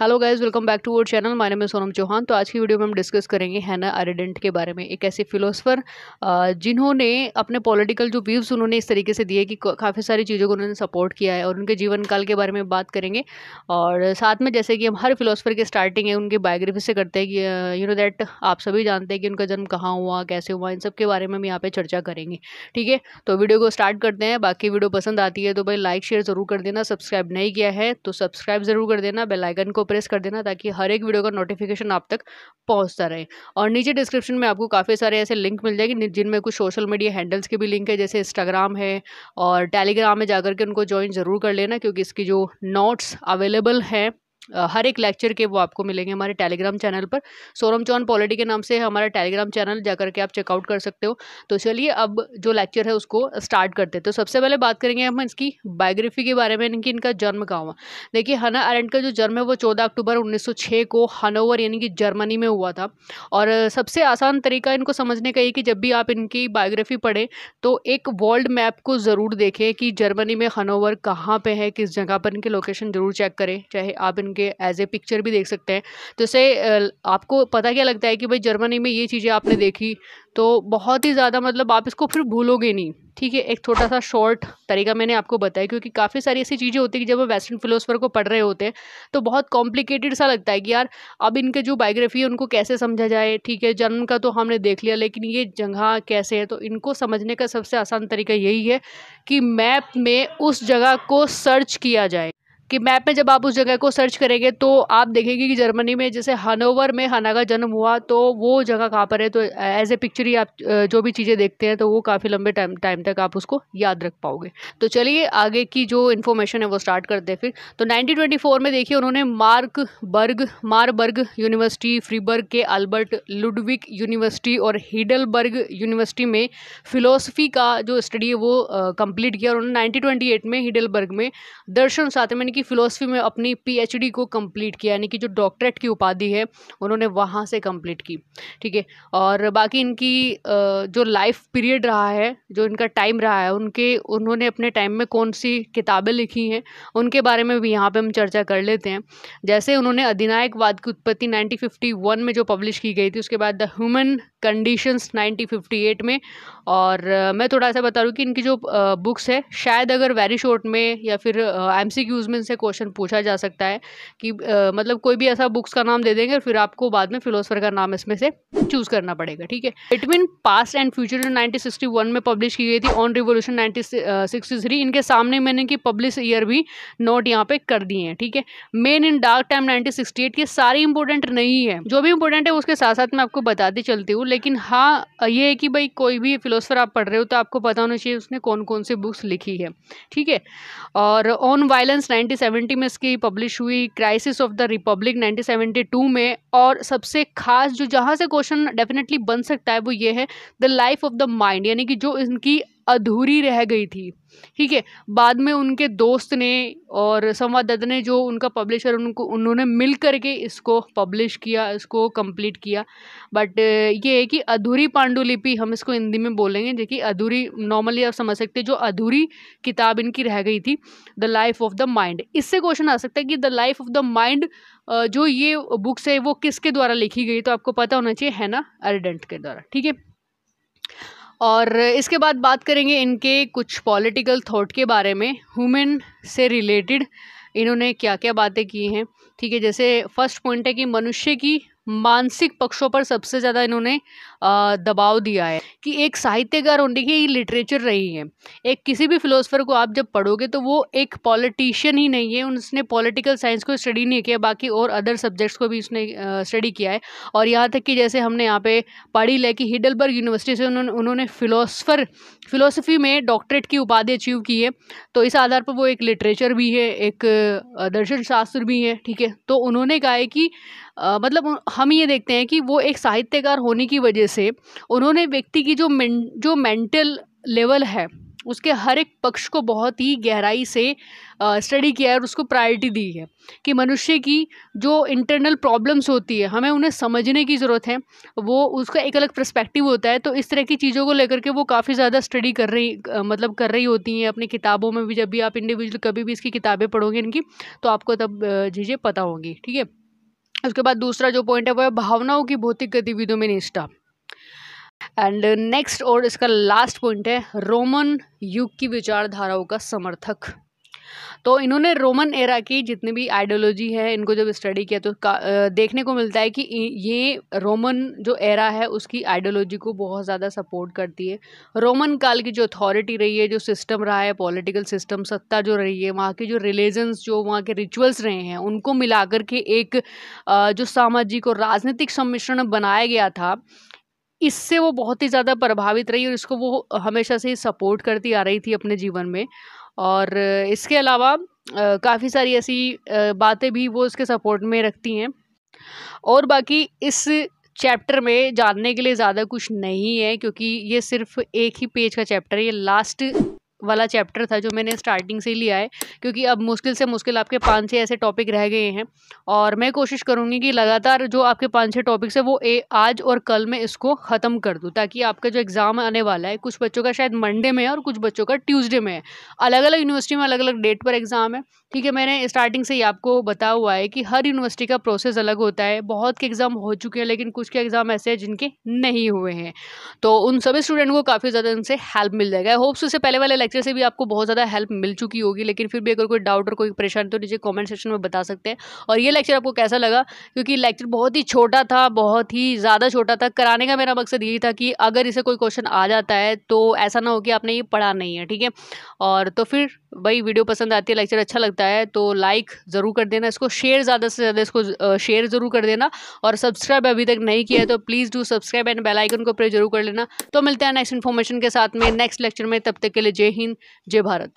hello guys welcome back to our channel my name Sonam Chauhan तो आज की वीडियो में हम डिस्कस करेंगे हैना आरिडेंट के बारे में एक ऐसे फिलोसफर जिन्होंने अपने पॉलिटिकल जो व्यूज़ उन्होंने इस तरीके से दिए कि काफ़ी सारी चीज़ों को उन्होंने सपोर्ट किया है और उनके जीवन काल के बारे में बात करेंगे और साथ में जैसे कि हम हर फिलोसफर के स्टार्टिंग है उनकी बायोग्राफी से करते हैं कि यू नो दैट आप सभी जानते हैं कि उनका जन्म कहाँ हुआ कैसे हुआ इन सब के बारे में हम यहाँ पर चर्चा करेंगे ठीक है तो वीडियो को स्टार्ट करते हैं बाकी वीडियो पसंद आती है तो भाई लाइक शेयर ज़रूर कर देना सब्सक्राइब नहीं किया है तो सब्सक्राइब ज़रूर कर देना बेलाइकन को प्रेस कर देना ताकि हर एक वीडियो का नोटिफिकेशन आप तक पहुंचता रहे और नीचे डिस्क्रिप्शन में आपको काफ़ी सारे ऐसे लिंक मिल जाएंगे जिनमें कुछ सोशल मीडिया हैंडल्स के भी लिंक है जैसे इंस्टाग्राम है और टेलीग्राम में जाकर के उनको ज्वाइन ज़रूर कर लेना क्योंकि इसकी जो नोट्स अवेलेबल हैं हर एक लेक्चर के वो आपको मिलेंगे हमारे टेलीग्राम चैनल पर सोरम चौन पॉलिटी के नाम से हमारा टेलीग्राम चैनल जा करके आप चेकआउट कर सकते हो तो चलिए अब जो लेक्चर है उसको स्टार्ट करते हैं तो सबसे पहले बात करेंगे हम इसकी बायोग्राफी के बारे में इनकी इनका जन्म कहाँ हुआ देखिए हना अरेंट का जो जन्म है वो चौदह अक्टूबर उन्नीस को हनोवर यानी कि जर्मनी में हुआ था और सबसे आसान तरीका इनको समझने का ये कि जब भी आप इनकी बायोग्राफी पढ़ें तो एक वर्ल्ड मैप को ज़रूर देखें कि जर्मनी में हनोवर कहाँ पर है किस जगह पर इनकी लोकेशन ज़रूर चेक करें चाहे आप इनके उनके एज ए पिक्चर भी देख सकते हैं जैसे आपको पता क्या लगता है कि भाई जर्मनी में ये चीज़ें आपने देखी तो बहुत ही ज़्यादा मतलब आप इसको फिर भूलोगे नहीं ठीक है एक छोटा सा शॉर्ट तरीका मैंने आपको बताया क्योंकि काफ़ी सारी ऐसी चीज़ें होती हैं कि जब हम वेस्टर्न फिलोसफर को पढ़ रहे होते हैं तो बहुत कॉम्प्लिकेटेड सा लगता है कि यार अब इनके जो बायोग्राफी है उनको कैसे समझा जाए ठीक है जन्म का तो हमने देख लिया लेकिन ये जगह कैसे है तो इनको समझने का सबसे आसान तरीका यही है कि मैप में उस जगह को सर्च किया जाए कि मैप में जब आप उस जगह को सर्च करेंगे तो आप देखेंगे कि जर्मनी में जैसे हनोवर में हना का जन्म हुआ तो वो जगह कहाँ पर है तो एज ए पिक्चर ही आप जो भी चीज़ें देखते हैं तो वो काफ़ी लंबे टाइम टाइम तक आप उसको याद रख पाओगे तो चलिए आगे की जो इन्फॉर्मेशन है वो स्टार्ट करते हैं फिर तो नाइनटीन में देखिए उन्होंने Marburg Marburg university Freiburg के अल्बर्ट लुडविक यूनिवर्सिटी और हिडलबर्ग यूनिवर्सिटी में फिलोसफी का जो स्टडी है वो कंप्लीट किया और उन्होंने नाइनटीन में हिडलबर्ग में दर्शन में की फ़िलोसफी में अपनी पीएचडी को कंप्लीट किया यानी कि जो डॉक्टरेट की उपाधि है उन्होंने वहाँ से कंप्लीट की ठीक है और बाकी इनकी जो लाइफ पीरियड रहा है जो इनका टाइम रहा है उनके उन्होंने अपने टाइम में कौन सी किताबें लिखी हैं उनके बारे में भी यहाँ पर हम चर्चा कर लेते हैं जैसे उन्होंने अधिनायकवाद की उत्पत्ति नाइनटीन में जो पब्लिश की गई थी उसके बाद द ह्यूमन कंडीशंस 1958 में और मैं थोड़ा सा बता रहा कि इनकी जो बुक्स है शायद अगर वेरी शॉर्ट में या फिर एम सी क्यूज़ में इनसे क्वेश्चन पूछा जा सकता है कि मतलब कोई भी ऐसा बुक्स का नाम दे देंगे और फिर आपको बाद में फिलोसफर का नाम इसमें से चूज़ करना पड़ेगा ठीक है बिटवीन पास्ट एंड फ्यूचर जो नाइनटीन में पब्लिश की गई थी ऑन रिवोल्यूशन नाइनटीन इनके सामने मैंने इनकी पब्लिश ईयर भी नोट यहाँ पे कर दिए हैं ठीक है men in dark time nineteen sixty सारी इंपॉर्टेंट नहीं है जो भी इंपॉर्टेंट है उसके साथ साथ मैं आपको बताती चलती हूँ लेकिन हाँ ये है कि भाई कोई भी फिलोसफर आप पढ़ रहे हो तो आपको पता होना चाहिए उसने कौन कौन सी बुक्स लिखी है ठीक है और ऑन वायलेंस 1970 में इसकी पब्लिश हुई क्राइसिस ऑफ द रिपब्लिक 1972 में और सबसे खास जो जहाँ से क्वेश्चन डेफिनेटली बन सकता है वो ये है the life of the mind यानी कि जो इनकी अधूरी रह गई थी ठीक है बाद में उनके दोस्त ने और संवाददाता ने जो उनका पब्लिशर उनको उन्होंने मिल करके इसको पब्लिश किया इसको कंप्लीट किया बट ये है कि अधूरी पांडुलिपि हम इसको हिंदी में बोलेंगे जो कि अधूरी नॉर्मली आप समझ सकते जो अधूरी किताब इनकी रह गई थी the life of the mind इससे क्वेश्चन आ सकता है कि the life of the mind जो ये बुक्स है वो किसके द्वारा लिखी गई तो आपको पता होना चाहिए है ना अर्डेंट के द्वारा ठीक है और इसके बाद बात करेंगे इनके कुछ पॉलिटिकल थॉट के बारे में हुमेन से रिलेटेड इन्होंने क्या क्या बातें की हैं ठीक है जैसे फर्स्ट पॉइंट है कि मनुष्य की मानसिक पक्षों पर सबसे ज़्यादा इन्होंने दबाव दिया है कि एक साहित्यकार होने की लिटरेचर रही है एक किसी भी फिलोसफर को आप जब पढ़ोगे तो वो एक पॉलिटिशियन ही नहीं है उसने पॉलिटिकल साइंस को स्टडी नहीं किया बाकी और अदर सब्जेक्ट्स को भी उसने स्टडी किया है और यहाँ तक कि जैसे हमने यहाँ पे पढ़ी ले कि हिडलबर्ग यूनिवर्सिटी से उन्होंने उन्होंने फिलोसफर फिलोसफी में डॉक्टरेट की उपाधि अचीव की है तो इस आधार पर वो एक लिटरेचर भी है एक दर्शन शास्त्र भी है ठीक है तो उन्होंने कहा है कि मतलब हम ये देखते हैं कि वो एक साहित्यकार होने की वजह से उन्होंने व्यक्ति की जो मेन जो मेंटल लेवल है उसके हर एक पक्ष को बहुत ही गहराई से स्टडी किया है और उसको प्रायोरिटी दी है कि मनुष्य की जो इंटरनल प्रॉब्लम्स होती है हमें उन्हें समझने की ज़रूरत है वो उसका एक अलग प्रस्पेक्टिव होता है तो इस तरह की चीज़ों को लेकर के वो काफ़ी ज़्यादा स्टडी कर रही मतलब कर रही होती हैं अपनी किताबों में भी जब भी आप इंडिविजुअल कभी भी इसकी किताबें पढ़ोगे इनकी तो आपको तब चीज़ें पता होंगी ठीक है उसके बाद दूसरा जो पॉइंट है वो है भावनाओं की भौतिक गतिविधियों में निष्ठा एंड नेक्स्ट और इसका लास्ट पॉइंट है रोमन युग की विचारधाराओं का समर्थक तो इन्होंने रोमन एरा की जितनी भी आइडियोलॉजी है इनको जब स्टडी किया तो देखने को मिलता है कि ये रोमन जो एरा है उसकी आइडियोलॉजी को बहुत ज़्यादा सपोर्ट करती है रोमन काल की जो अथॉरिटी रही है जो सिस्टम रहा है पॉलिटिकल सिस्टम सत्ता जो रही है वहाँ के जो रिलीजन्स जो वहाँ के रिचुअल्स रहे हैं उनको मिला के एक जो सामाजिक और राजनीतिक सम्मिश्रण बनाया गया था इससे वो बहुत ही ज़्यादा प्रभावित रही और इसको वो हमेशा से ही सपोर्ट करती आ रही थी अपने जीवन में और इसके अलावा काफ़ी सारी ऐसी बातें भी वो उसके सपोर्ट में रखती हैं और बाकी इस चैप्टर में जानने के लिए ज़्यादा कुछ नहीं है क्योंकि ये सिर्फ एक ही पेज का चैप्टर है ये लास्ट वाला चैप्टर था जो मैंने स्टार्टिंग से लिया है क्योंकि अब मुश्किल से मुश्किल आपके पाँच छः ऐसे टॉपिक रह गए हैं और मैं कोशिश करूँगी कि लगातार जो आपके पाँच छः टॉपिक्स है वो ए आज और कल मैं इसको ख़त्म कर दूँ ताकि आपका जो एग्ज़ाम आने वाला है कुछ बच्चों का शायद मंडे में है और कुछ बच्चों का ट्यूज़डे में है अलग अलग यूनिवर्सिटी में अलग अलग डेट पर एग्ज़ाम है ठीक है मैंने स्टार्टिंग से ही आपको बता हुआ है कि हर यूनिवर्सिटी का प्रोसेस अलग होता है बहुत के एग्ज़ाम हो चुके हैं लेकिन कुछ के एग्ज़ाम ऐसे हैं जिनके नहीं हुए हैं तो उन सभी स्टूडेंट को काफ़ी ज़्यादा उनसे हेल्प मिल जाएगा आई होप्स उससे पहले वाले लेक्चर से भी आपको बहुत ज़्यादा हेल्प मिल चुकी होगी लेकिन फिर भी अगर कोई डाउट और कोई परेशानी तो नीचे कॉमेंट सेक्शन में बता सकते हैं और ये लेक्चर आपको कैसा लगा क्योंकि लेक्चर बहुत ही छोटा था बहुत ही ज़्यादा छोटा था कराने का मेरा मकसद यही था कि अगर इसे कोई क्वेश्चन आ जाता है तो ऐसा ना हो कि आपने ये पढ़ा नहीं है ठीक है और तो फिर भाई वीडियो पसंद आती है लेक्चर अच्छा लगता होता है तो लाइक ज़रूर कर देना इसको शेयर ज़्यादा से ज़्यादा इसको शेयर ज़रूर कर देना और सब्सक्राइब अभी तक नहीं किया है तो please do subscribe and bell icon को प्रेस जरूर कर लेना तो मिलते हैं नेक्स्ट इन्फॉर्मेशन के साथ में नेक्स्ट लेक्चर में तब तक के लिए जय हिंद जय भारत